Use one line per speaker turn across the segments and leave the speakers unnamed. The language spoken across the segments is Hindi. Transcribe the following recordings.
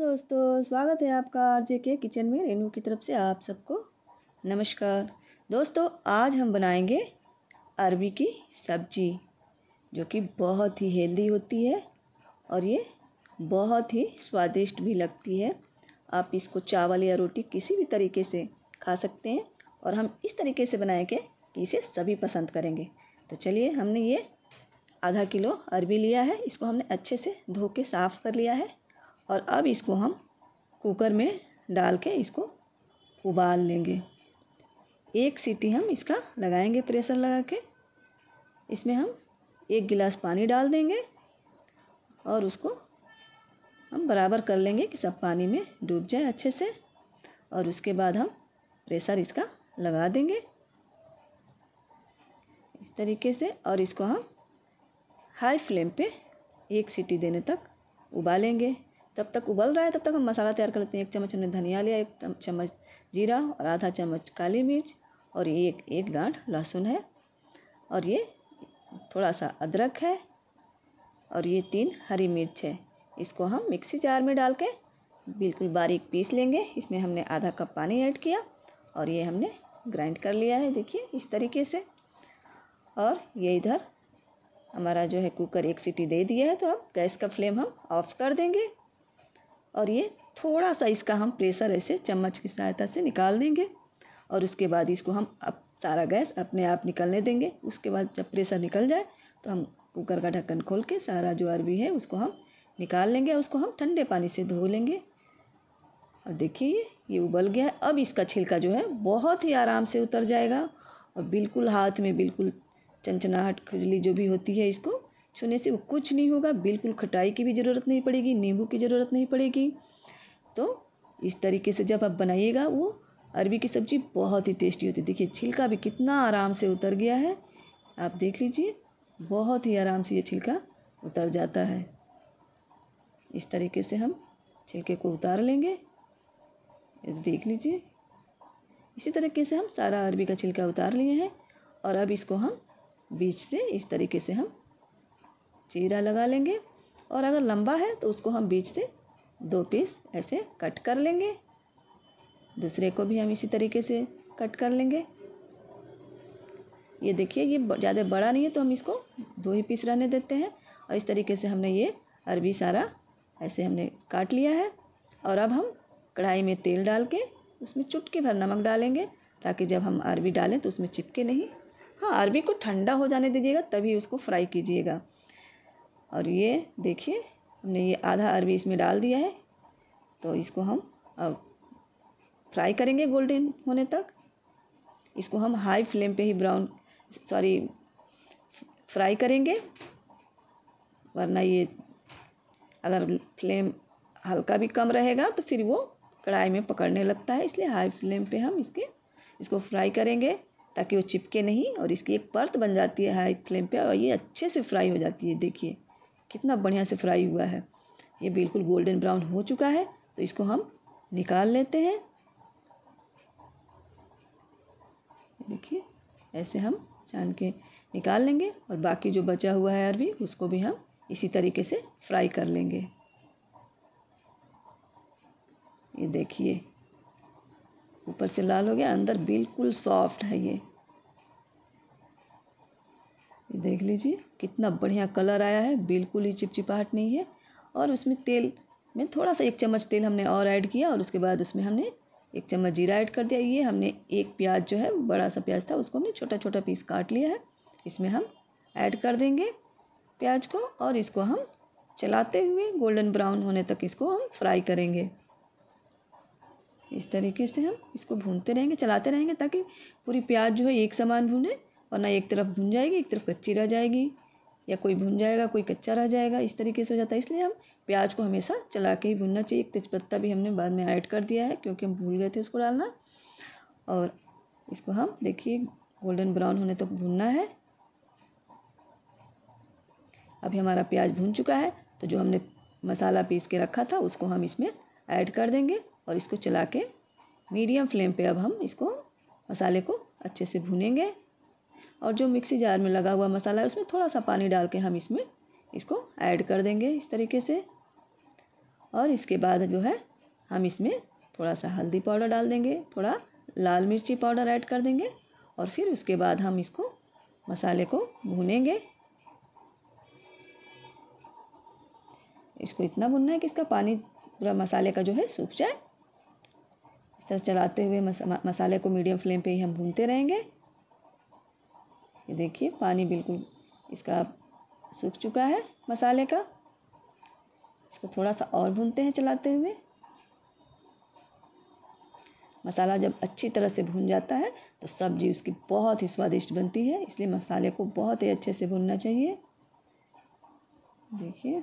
दोस्तों स्वागत है आपका आरजे के किचन में रेनू की तरफ से आप सबको नमस्कार दोस्तों आज हम बनाएंगे अरबी की सब्जी जो कि बहुत ही हेल्दी होती है और ये बहुत ही स्वादिष्ट भी लगती है आप इसको चावल या रोटी किसी भी तरीके से खा सकते हैं और हम इस तरीके से बनाएंगे कि इसे सभी पसंद करेंगे तो चलिए हमने ये आधा किलो अरबी लिया है इसको हमने अच्छे से धो के साफ़ कर लिया है और अब इसको हम कुकर में डाल के इसको उबाल लेंगे एक सीटी हम इसका लगाएंगे प्रेशर लगा के इसमें हम एक गिलास पानी डाल देंगे और उसको हम बराबर कर लेंगे कि सब पानी में डूब जाए अच्छे से और उसके बाद हम प्रेशर इसका लगा देंगे इस तरीके से और इसको हम हाई फ्लेम पे एक सीटी देने तक उबालेंगे तब तक उबल रहा है तब तक हम मसाला तैयार कर लेते हैं एक चम्मच हमने धनिया लिया एक चम्मच जीरा और आधा चम्मच काली मिर्च और ये एक एक गांठ लहसुन है और ये थोड़ा सा अदरक है और ये तीन हरी मिर्च है इसको हम मिक्सी जार में डाल के बिल्कुल बारीक पीस लेंगे इसमें हमने आधा कप पानी ऐड किया और ये हमने ग्राइंड कर लिया है देखिए इस तरीके से और ये इधर हमारा जो है कुकर एक सीटी दे दिया है तो अब गैस का फ्लेम हम ऑफ़ कर देंगे और ये थोड़ा सा इसका हम प्रेशर ऐसे चम्मच की सहायता से निकाल देंगे और उसके बाद इसको हम अब सारा गैस अपने आप निकलने देंगे उसके बाद जब प्रेशर निकल जाए तो हम कुकर का ढक्कन खोल के सारा जो अरबी है उसको हम निकाल लेंगे और उसको हम ठंडे पानी से धो लेंगे और देखिए ये उबल गया है अब इसका छिलका जो है बहुत ही आराम से उतर जाएगा और बिल्कुल हाथ में बिल्कुल चंचनाहट खुजली जो भी होती है इसको छूने से वो कुछ नहीं होगा बिल्कुल खटाई की भी ज़रूरत नहीं पड़ेगी नींबू की ज़रूरत नहीं पड़ेगी तो इस तरीके से जब आप बनाइएगा वो अरबी की सब्ज़ी बहुत ही टेस्टी होती है देखिए छिलका भी कितना आराम से उतर गया है आप देख लीजिए बहुत ही आराम से ये छिलका उतर जाता है इस तरीके से हम छिलके को उतार लेंगे तो देख लीजिए इसी तरीके से हम सारा अरबी का छिलका उतार लिए हैं और अब इसको हम बीच से इस तरीके से हम चीरा लगा लेंगे और अगर लंबा है तो उसको हम बीच से दो पीस ऐसे कट कर लेंगे दूसरे को भी हम इसी तरीके से कट कर लेंगे ये देखिए ये ज़्यादा बड़ा नहीं है तो हम इसको दो ही पीस रहने देते हैं और इस तरीके से हमने ये अरबी सारा ऐसे हमने काट लिया है और अब हम कढ़ाई में तेल डाल के उसमें चुटकी भर नमक डालेंगे ताकि जब हम अरबी डालें तो उसमें चिपके नहीं हाँ अरबी को ठंडा हो जाने दीजिएगा तभी उसको फ्राई कीजिएगा और ये देखिए हमने ये आधा अरबी इसमें डाल दिया है तो इसको हम अब फ्राई करेंगे गोल्डन होने तक इसको हम हाई फ्लेम पे ही ब्राउन सॉरी फ्राई करेंगे वरना ये अगर फ्लेम हल्का भी कम रहेगा तो फिर वो कढ़ाई में पकड़ने लगता है इसलिए हाई फ्लेम पे हम इसके इसको फ्राई करेंगे ताकि वो चिपके नहीं और इसकी एक परत बन जाती है हाई फ्लेम पे और ये अच्छे से फ्राई हो जाती है देखिए कितना बढ़िया से फ्राई हुआ है ये बिल्कुल गोल्डन ब्राउन हो चुका है तो इसको हम निकाल लेते हैं देखिए ऐसे हम छान के निकाल लेंगे और बाकी जो बचा हुआ है अरबी उसको भी हम इसी तरीके से फ्राई कर लेंगे ये देखिए ऊपर से लाल हो गया अंदर बिल्कुल सॉफ्ट है ये ये देख लीजिए कितना बढ़िया कलर आया है बिल्कुल ही चिपचिपाहट नहीं है और उसमें तेल में थोड़ा सा एक चम्मच तेल हमने और ऐड किया और उसके बाद उसमें हमने एक चम्मच जीरा ऐड कर दिया ये हमने एक प्याज जो है बड़ा सा प्याज था उसको हमने छोटा छोटा पीस काट लिया है इसमें हम ऐड कर देंगे प्याज को और इसको हम चलाते हुए गोल्डन ब्राउन होने तक इसको हम फ्राई करेंगे इस तरीके से हम इसको भूनते रहेंगे चलाते रहेंगे ताकि पूरी प्याज जो है एक समान भूने वरना एक तरफ भुन जाएगी एक तरफ कच्ची रह जाएगी या कोई भुन जाएगा कोई कच्चा रह जाएगा इस तरीके से हो जाता है इसलिए हम प्याज को हमेशा चला के ही भुनना चाहिए एक तेज़पत्ता भी हमने बाद में ऐड कर दिया है क्योंकि हम भूल गए थे उसको डालना और इसको हम देखिए गोल्डन ब्राउन होने तक तो भूनना है अभी हमारा प्याज भून चुका है तो जो हमने मसाला पीस के रखा था उसको हम इसमें ऐड कर देंगे और इसको चला के मीडियम फ्लेम पे अब हम इसको मसाले को अच्छे से भूनेंगे और जो मिक्सी जार में लगा हुआ मसाला है उसमें थोड़ा सा पानी डाल के हम इसमें इसको ऐड कर देंगे इस तरीके से और इसके बाद जो है हम इसमें थोड़ा सा हल्दी पाउडर डाल देंगे थोड़ा लाल मिर्ची पाउडर ऐड कर देंगे और फिर उसके बाद हम इसको मसाले को भूनेंगे इसको इतना भुनना है कि इसका पानी पूरा मसाले का जो है सूख जाए इस तरह चलाते हुए मसाले को मीडियम फ्लेम पे ही हम भूनते रहेंगे ये देखिए पानी बिल्कुल इसका सूख चुका है मसाले का इसको थोड़ा सा और भूनते हैं चलाते हुए मसाला जब अच्छी तरह से भून जाता है तो सब्जी उसकी बहुत ही स्वादिष्ट बनती है इसलिए मसाले को बहुत ही अच्छे से भूनना चाहिए देखिए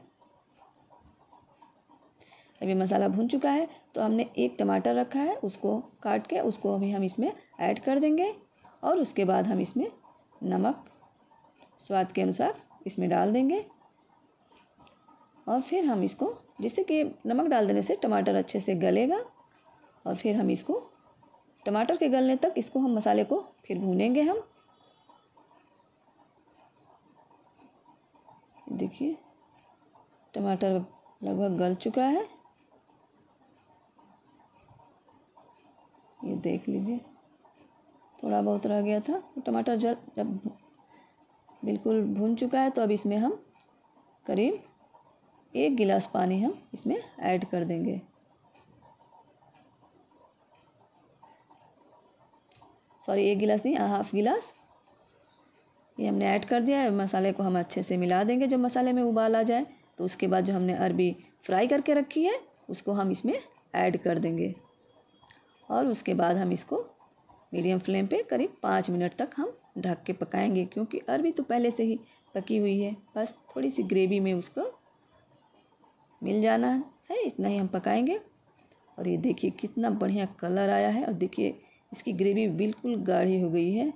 अभी मसाला भून चुका है तो हमने एक टमाटर रखा है उसको काट के उसको अभी हम इसमें ऐड कर देंगे और उसके बाद हम इसमें नमक स्वाद के अनुसार इसमें डाल देंगे और फिर हम इसको जिससे कि नमक डाल देने से टमाटर अच्छे से गलेगा और फिर हम इसको टमाटर के गलने तक इसको हम मसाले को फिर भूनेंगे हम देखिए टमाटर लगभग गल चुका है ये देख लीजिए थोड़ा बहुत रह गया था टमाटर जब जब बिल्कुल भून चुका है तो अब इसमें हम करीब एक गिलास पानी हम इसमें ऐड कर देंगे सॉरी एक गिलास नहीं हाँ, हाफ गिलास ये हमने ऐड कर दिया है मसाले को हम अच्छे से मिला देंगे जब मसाले में उबाल आ जाए तो उसके बाद जो हमने अरबी फ्राई करके रखी है उसको हम इसमें ऐड कर देंगे और उसके बाद हम इसको मीडियम फ्लेम पे करीब पाँच मिनट तक हम ढक के पकाएंगे क्योंकि अरबी तो पहले से ही पकी हुई है बस थोड़ी सी ग्रेवी में उसको मिल जाना है इतना ही हम पकाएंगे और ये देखिए कितना बढ़िया कलर आया है और देखिए इसकी ग्रेवी बिल्कुल गाढ़ी हो गई है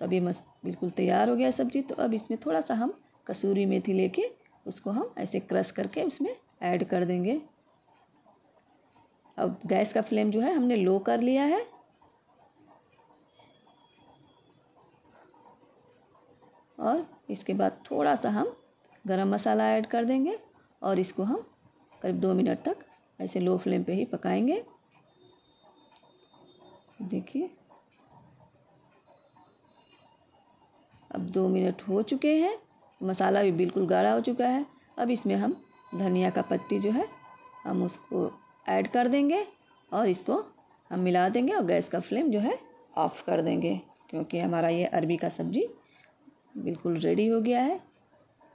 तो अब ये मस्त बिल्कुल तैयार हो गया है सब्जी तो अब इसमें थोड़ा सा हम कसूरी मेथी लेके उसको हम ऐसे क्रश करके उसमें ऐड कर देंगे अब गैस का फ्लेम जो है हमने लो कर लिया है और इसके बाद थोड़ा सा हम गरम मसाला ऐड कर देंगे और इसको हम करीब दो मिनट तक ऐसे लो फ्लेम पे ही पकाएंगे देखिए अब दो मिनट हो चुके हैं मसाला भी बिल्कुल गाढ़ा हो चुका है अब इसमें हम धनिया का पत्ती जो है हम उसको ऐड कर देंगे और इसको हम मिला देंगे और गैस का फ्लेम जो है ऑफ़ कर देंगे क्योंकि हमारा ये अरबी का सब्ज़ी बिल्कुल रेडी हो गया है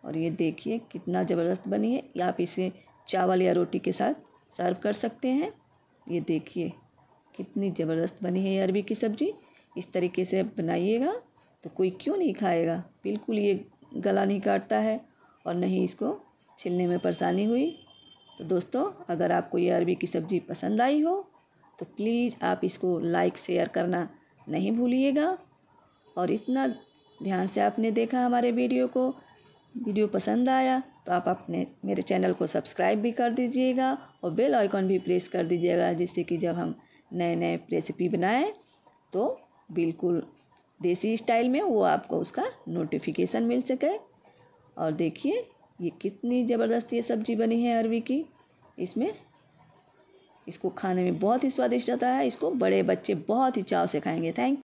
और ये देखिए कितना ज़बरदस्त बनी है आप इसे चावल या रोटी के साथ सर्व कर सकते हैं ये देखिए कितनी ज़बरदस्त बनी है ये अरबी की सब्ज़ी इस तरीके से बनाइएगा तो कोई क्यों नहीं खाएगा बिल्कुल ये गला नहीं काटता है और नहीं इसको छिलने में परेशानी हुई तो दोस्तों अगर आपको ये अरबी की सब्ज़ी पसंद आई हो तो प्लीज़ आप इसको लाइक शेयर करना नहीं भूलिएगा और इतना ध्यान से आपने देखा हमारे वीडियो को वीडियो पसंद आया तो आप अपने मेरे चैनल को सब्सक्राइब भी कर दीजिएगा और बेल आइकॉन भी प्रेस कर दीजिएगा जिससे कि जब हम नए नए रेसिपी बनाएं तो बिल्कुल देसी स्टाइल में वो आपको उसका नोटिफिकेशन मिल सके और देखिए ये कितनी ज़बरदस्त ये सब्ज़ी बनी है अरवी की इसमें इसको खाने में बहुत ही स्वादिष्ट आता है इसको बड़े बच्चे बहुत ही चाव से खाएंगे थैंक